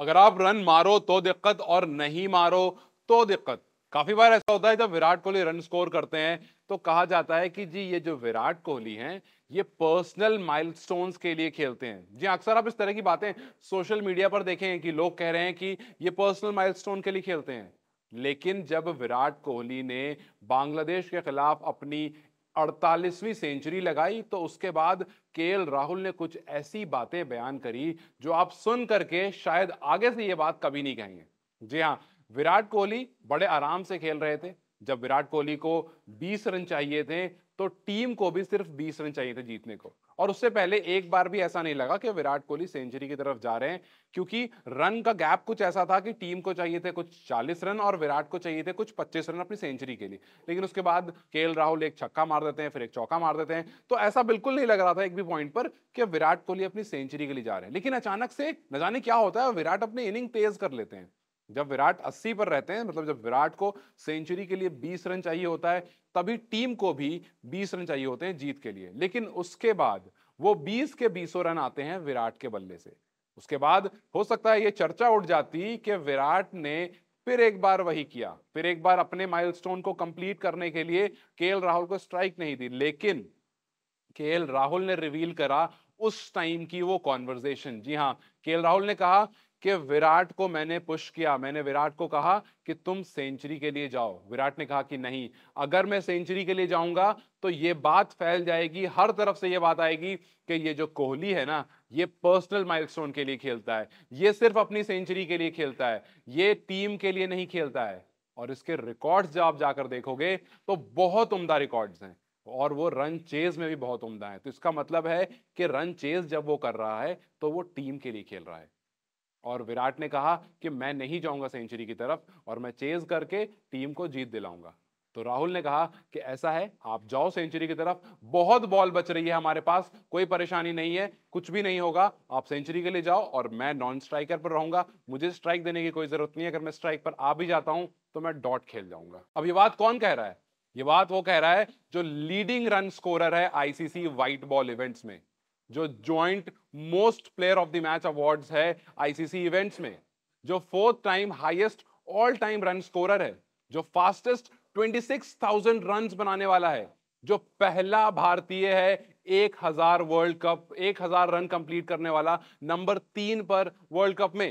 अगर आप रन मारो तो दिक्कत और नहीं मारो तो दिक्कत काफी बार ऐसा होता है जब विराट कोहली रन स्कोर करते हैं तो कहा जाता है कि जी ये जो विराट कोहली हैं ये पर्सनल माइलस्टोन्स के लिए खेलते हैं जी अक्सर आप इस तरह की बातें सोशल मीडिया पर देखें कि लोग कह रहे हैं कि ये पर्सनल माइलस्टोन के लिए खेलते हैं लेकिन जब विराट कोहली ने बांग्लादेश के खिलाफ अपनी अड़तालीसवीं सेंचुरी लगाई तो उसके बाद के राहुल ने कुछ ऐसी बातें बयान करी जो आप सुन करके शायद आगे से ये बात कभी नहीं कहेंगे जी हाँ विराट कोहली बड़े आराम से खेल रहे थे जब विराट कोहली को 20 रन चाहिए थे तो टीम को भी सिर्फ 20 रन चाहिए थे जीतने को और उससे पहले एक बार भी ऐसा नहीं लगा कि विराट कोहली सेंचुरी की तरफ जा रहे हैं क्योंकि रन का गैप कुछ ऐसा था कि टीम को चाहिए थे कुछ 40 रन और विराट को चाहिए थे कुछ 25 रन अपनी सेंचुरी के लिए लेकिन उसके बाद के राहुल एक छक्का मार देते हैं फिर एक चौका मार देते हैं तो ऐसा बिल्कुल नहीं लग रहा था एक भी पॉइंट पर कि विराट कोहली अपनी सेंचुरी के लिए जा रहे हैं लेकिन अचानक से न जाने क्या होता है विराट अपनी इनिंग तेज कर लेते हैं जब विराट 80 पर रहते हैं मतलब जब विराट को सेंचुरी के लिए 20 रन चाहिए होता है तभी टीम को भी 20 रन चाहिए होते हैं जीत के लिए लेकिन उसके बाद वो 20 के 20 रन आते हैं विराट के बल्ले से उसके बाद हो सकता है ये चर्चा उठ जाती कि विराट ने फिर एक बार वही किया फिर एक बार अपने माइलस्टोन को कंप्लीट करने के लिए के राहुल को स्ट्राइक नहीं दी लेकिन के राहुल ने रिवील करा उस टाइम की वो कॉन्वर्जेशन जी हाँ के राहुल ने कहा कि विराट को मैंने पुश किया मैंने विराट को कहा कि तुम सेंचुरी के लिए जाओ विराट ने कहा कि नहीं अगर मैं सेंचुरी के लिए जाऊंगा तो ये बात फैल जाएगी हर तरफ से ये बात आएगी कि ये जो कोहली है ना ये पर्सनल माइलस्टोन के लिए खेलता है ये सिर्फ अपनी सेंचुरी के लिए खेलता है ये टीम के लिए नहीं खेलता है और इसके रिकॉर्ड्स जब आप जाकर देखोगे तो बहुत उम्दा रिकॉर्ड्स हैं और वो रन चेज में भी बहुत उम्दा है तो इसका मतलब है कि रन चेज जब वो कर रहा है तो वो टीम के लिए खेल रहा है और विराट ने कहा कि मैं नहीं जाऊंगा सेंचुरी की तरफ और मैं चेज करके टीम को जीत दिलाऊंगा तो राहुल ने कहा कि ऐसा है आप जाओ सेंचुरी की तरफ बहुत बॉल बच रही है हमारे पास कोई परेशानी नहीं है कुछ भी नहीं होगा आप सेंचुरी के लिए जाओ और मैं नॉन स्ट्राइकर पर रहूंगा मुझे स्ट्राइक देने की कोई जरूरत नहीं है अगर मैं स्ट्राइक पर आ भी जाता हूं तो मैं डॉट खेल जाऊंगा अब ये बात कौन कह रहा है ये बात वो कह रहा है जो लीडिंग रन स्कोरर है आईसीसी व्हाइट बॉल इवेंट्स में जो joint most player of the match award है आईसीसी इवेंट्स में जो fourth time highest all time run scorer है जो फास्टेस्ट 26,000 रन्स बनाने वाला है जो पहला भारतीय है 1000 वर्ल्ड कप 1000 रन कंप्लीट करने वाला नंबर तीन पर वर्ल्ड कप में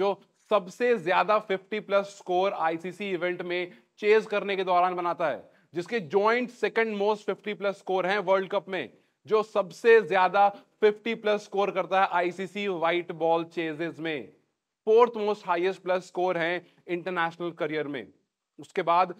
जो सबसे ज्यादा 50 प्लस स्कोर आईसीसी इवेंट में चेज करने के दौरान बनाता है जिसके joint second most 50 plus score हैं वर्ल्ड कप में जो सबसे ज्यादा 50 प्लस स्कोर करता है आईसीसी व्हाइट बॉल चेजेस में fourth most highest plus score है इंटरनेशनल करियर में उसके बाद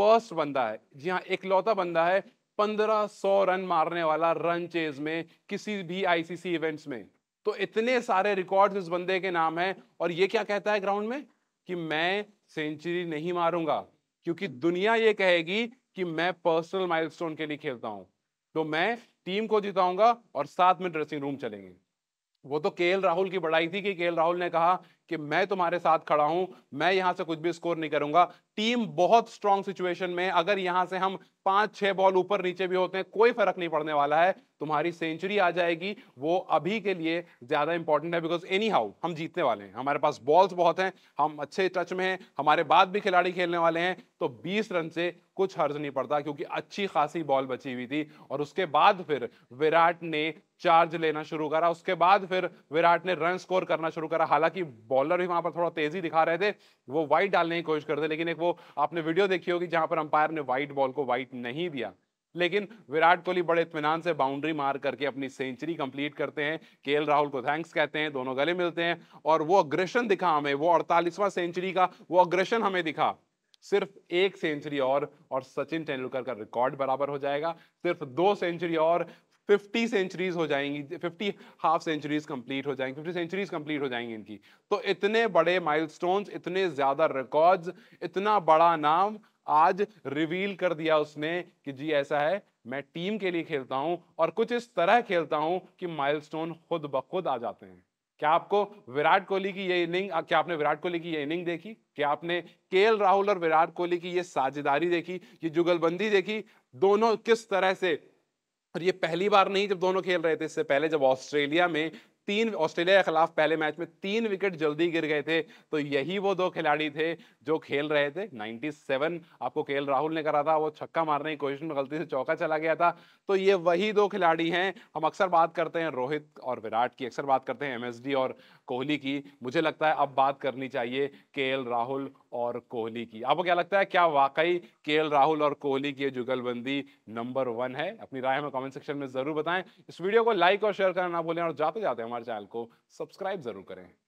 फर्स्ट बंदा है जी हाँ इकलौता बंदा है 1500 रन मारने वाला रन चेज में किसी भी आईसीसी इवेंट्स में तो इतने सारे रिकॉर्ड्स इस बंदे के नाम है और ये क्या कहता है ग्राउंड में कि मैं सेंचुरी नहीं मारूंगा क्योंकि दुनिया ये कहेगी कि मैं पर्सनल माइलस्टोन के लिए खेलता हूं तो मैं टीम को जिताऊंगा और साथ में ड्रेसिंग रूम चलेंगे वो तो के राहुल की बड़ाई थी कि के राहुल ने कहा कि मैं तुम्हारे साथ खड़ा हूं मैं यहां से कुछ भी स्कोर नहीं करूंगा टीम बहुत स्ट्रांग सिचुएशन में अगर यहां से हम पांच छह बॉल ऊपर नीचे भी होते हैं कोई फर्क नहीं पड़ने वाला है तुम्हारी सेंचुरी आ जाएगी वो अभी के लिए ज्यादा इंपॉर्टेंट है बिकॉज एनी हाउ हम जीतने वाले हैं हमारे पास बॉल्स बहुत हैं हम अच्छे टच में हैं हमारे बाद भी खिलाड़ी खेलने वाले हैं तो 20 रन से कुछ हर्ज नहीं पड़ता क्योंकि अच्छी खासी बॉल बची हुई थी और उसके बाद फिर विराट ने चार्ज लेना शुरू करा उसके बाद फिर विराट ने रन स्कोर करना शुरू करा हालांकि बॉलर भी वहां पर थोड़ा तेजी दिखा रहे थे वो वाइट डालने की कोशिश कर रहे लेकिन एक वो आपने वीडियो देखी होगी जहां पर अंपायर ने व्हाइट बॉल को व्हाइट नहीं दिया लेकिन विराट कोहली बड़े इतमान से बाउंड्री मार करके अपनी सेंचुरी कंप्लीट करते हैं के राहुल को थैंक्स कहते हैं दोनों गले मिलते हैं और वो अग्रेशन दिखा हमें वो अड़तालीसवां सेंचुरी का वो अग्रेशन हमें दिखा सिर्फ एक सेंचुरी और और सचिन तेंदुलकर का रिकॉर्ड बराबर हो जाएगा सिर्फ दो सेंचुरी और 50 सेंचुरीज हो जाएंगी 50 हाफ सेंचुरीज कंप्लीट हो जाएंगी 50 सेंचुरीज कंप्लीट हो जाएंगी इनकी तो इतने बड़े माइलस्टोन्स इतने ज़्यादा रिकॉर्ड्स इतना बड़ा नाम आज रिवील कर दिया उसने कि जी ऐसा है मैं टीम के लिए खेलता हूं और कुछ इस तरह खेलता हूं कि माइलस्टोन खुद ब खुद आ जाते हैं क्या आपको विराट कोहली की ये इनिंग क्या आपने विराट कोहली की ये इनिंग देखी क्या आपने के राहुल और विराट कोहली की ये साझेदारी देखी ये जुगलबंदी देखी दोनों किस तरह से और ये पहली बार नहीं जब दोनों खेल रहे थे इससे पहले जब ऑस्ट्रेलिया में तीन ऑस्ट्रेलिया के खिलाफ पहले मैच में तीन विकेट जल्दी गिर गए थे तो यही वो दो खिलाड़ी थे जो खेल रहे थे 97 आपको के राहुल ने करा था वो छक्का मारने की कोशिश में गलती से चौका चला गया था तो ये वही दो खिलाड़ी हैं हम अक्सर बात करते हैं रोहित और विराट की अक्सर बात करते हैं एम और कोहली की मुझे लगता है अब बात करनी चाहिए के राहुल और कोहली की आपको क्या लगता है क्या वाकई के राहुल और कोहली की जुगलबंदी नंबर वन है अपनी राय हमें कमेंट सेक्शन में जरूर बताएं इस वीडियो को लाइक और शेयर करना ना भूलें और जाते जाते हमारे चैनल को सब्सक्राइब जरूर करें